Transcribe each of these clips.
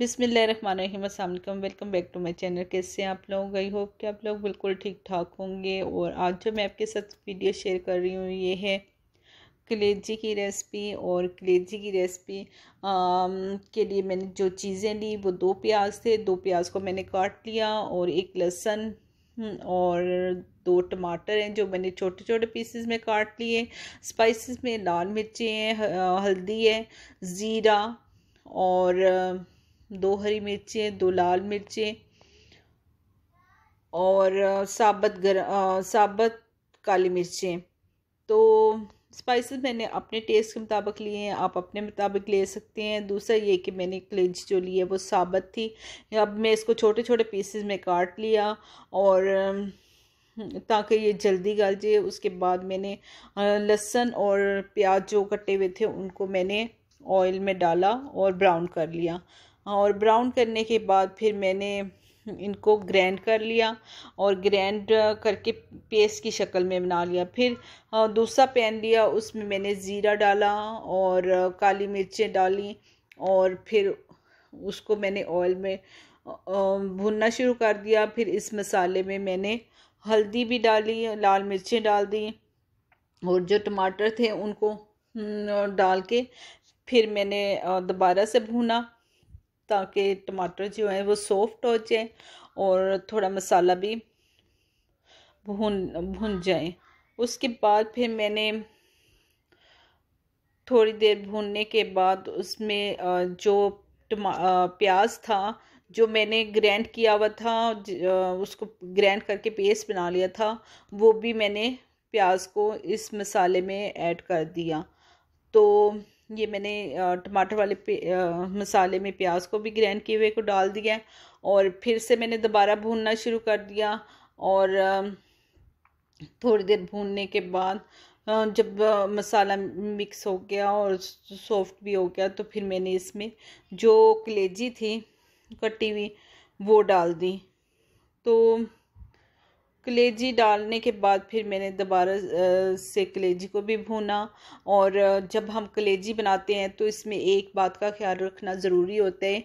बिसमिल्ल रखमानकम welcome back to my channel कैसे आप लोग आई होप कि आप लोग बिल्कुल ठीक ठाक होंगे और आज जो मैं आपके साथ वीडियो शेयर कर रही हूँ ये है कलेजी की रेसिपी और कलेजी की रेसिपी के लिए मैंने जो चीज़ें ली वो दो प्याज थे दो प्याज को मैंने काट लिया और एक लहसन हम्म, और दो टमाटर हैं जो मैंने छोटे छोटे पीसेस में काट लिए स्पाइसेस में लाल मिर्ची हैं हल्दी है ज़ीरा और दो हरी मिर्चें दो लाल मिर्चें और साबत गर साबत काली मिर्चें तो स्पाइसेस मैंने अपने टेस्ट के मुताबिक लिए हैं आप अपने मुताबिक ले सकते हैं दूसरा ये कि मैंने क्लिंच जो ली है वो साबत थी अब मैं इसको छोटे छोटे पीसेस में काट लिया और ताकि ये जल्दी गल जाए उसके बाद मैंने लहसुन और प्याज जो कटे हुए थे उनको मैंने ऑयल में डाला और ब्राउन कर लिया और ब्राउन करने के बाद फिर मैंने इनको ग्रैंड कर लिया और ग्रैंड करके पेस्ट की शक्ल में बना लिया फिर दूसरा पैन लिया उसमें मैंने ज़ीरा डाला और काली मिर्चें डाली और फिर उसको मैंने ऑयल में भुनना शुरू कर दिया फिर इस मसाले में मैंने हल्दी भी डाली लाल मिर्चें डाल दी और जो टमाटर थे उनको डाल के फिर मैंने दोबारा से भुना ताकि टमाटर जो हैं वो सॉफ्ट हो जाए और थोड़ा मसाला भी भून भून जाए उसके बाद फिर मैंने थोड़ी देर भूनने के बाद उसमें जो प्याज था जो मैंने ग्रैंड किया हुआ था उसको ग्रैंड करके पेस्ट बना लिया था वो भी मैंने प्याज को इस मसाले में ऐड कर दिया तो ये मैंने टमाटर वाले मसाले में प्याज को भी ग्रैंड किए हुए को डाल दिया और फिर से मैंने दोबारा भूनना शुरू कर दिया और थोड़ी देर भूनने के बाद जब मसाला मिक्स हो गया और सॉफ्ट भी हो गया तो फिर मैंने इसमें जो कलेजी थी कटी हुई वो डाल दी तो कलेजी डालने के बाद फिर मैंने दोबारा से कलेजी को भी भूना और जब हम कलेजी बनाते हैं तो इसमें एक बात का ख्याल रखना ज़रूरी होता है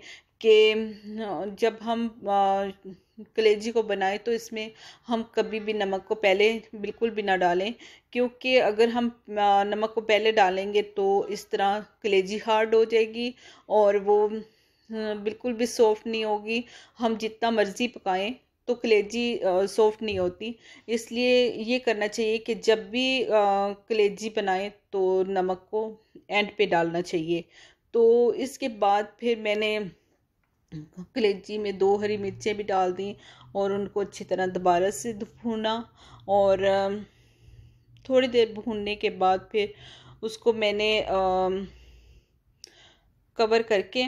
कि जब हम कलेजी को बनाएं तो इसमें हम कभी भी नमक को पहले बिल्कुल भी ना डालें क्योंकि अगर हम नमक को पहले डालेंगे तो इस तरह कलेजी हार्ड हो जाएगी और वो बिल्कुल भी सॉफ्ट नहीं होगी हम जितना मर्ज़ी पकाएं तो कलेजी सॉफ्ट नहीं होती इसलिए ये करना चाहिए कि जब भी कलेजी बनाएं तो नमक को एंड पे डालना चाहिए तो इसके बाद फिर मैंने कलेजी में दो हरी मिर्चें भी डाल दी और उनको अच्छी तरह दोबारा से भूना और थोड़ी देर भूनने के बाद फिर उसको मैंने आ, कवर करके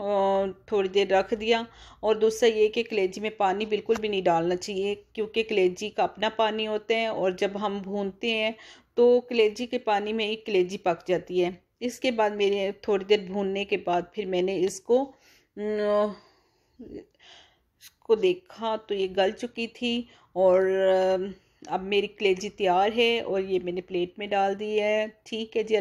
थोड़ी देर रख दिया और दूसरा ये कि कलेजी में पानी बिल्कुल भी नहीं डालना चाहिए क्योंकि कलेजी का अपना पानी होता है और जब हम भूनते हैं तो कलेजी के पानी में एक कलेजी पक जाती है इसके बाद मेरे थोड़ी देर भूनने के बाद फिर मैंने इसको इसको देखा तो ये गल चुकी थी और अब मेरी कलेजी तैयार है और ये मैंने प्लेट में डाल दी है ठीक है जी